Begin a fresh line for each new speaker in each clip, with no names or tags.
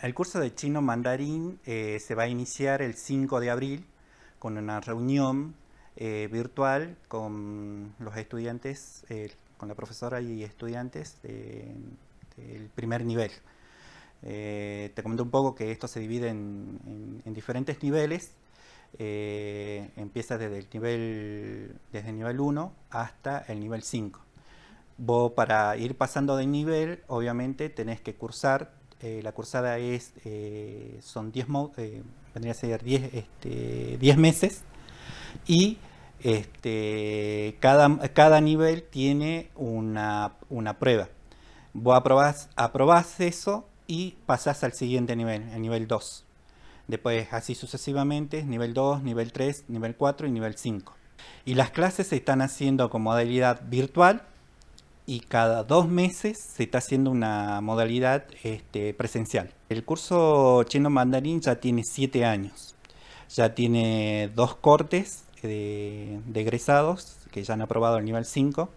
El curso de chino mandarín eh, se va a iniciar el 5 de abril con una reunión eh, virtual con los estudiantes, eh, con la profesora y estudiantes del primer nivel. te comento un poco que esto se divide en, diferentes niveles. empieza desde el nivel desde el nivel 1 hasta el nivel 5. Vos para ir pasando de nivel, obviamente tenés que cursar eh, la cursada es, eh, son 10, eh, vendría a ser 10 este, meses y este, cada, nivel tiene una, una prueba. Vos aprobás, aprobás, eso y pasás al siguiente nivel, el nivel 2. Después así sucesivamente, nivel 2, nivel 3, nivel 4 y nivel 5. Y las clases se están haciendo con modalidad virtual y cada dos meses se está haciendo una modalidad este, presencial. El curso chino mandarín ya tiene siete años, ya tiene dos cortes de, egresados que ya han aprobado el nivel 5.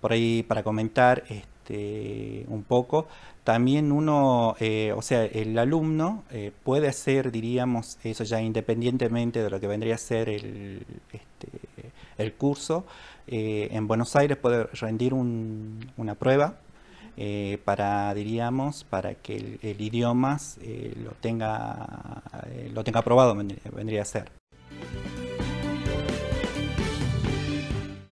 Por ahí para comentar este, un poco, también uno, eh, o sea, el alumno eh, puede hacer, diríamos, eso ya independientemente de lo que vendría a ser el, el curso, eh, en Buenos Aires puede rendir una prueba eh, para, diríamos, para que el, el idioma eh, lo, tenga, lo tenga aprobado, vendría a ser.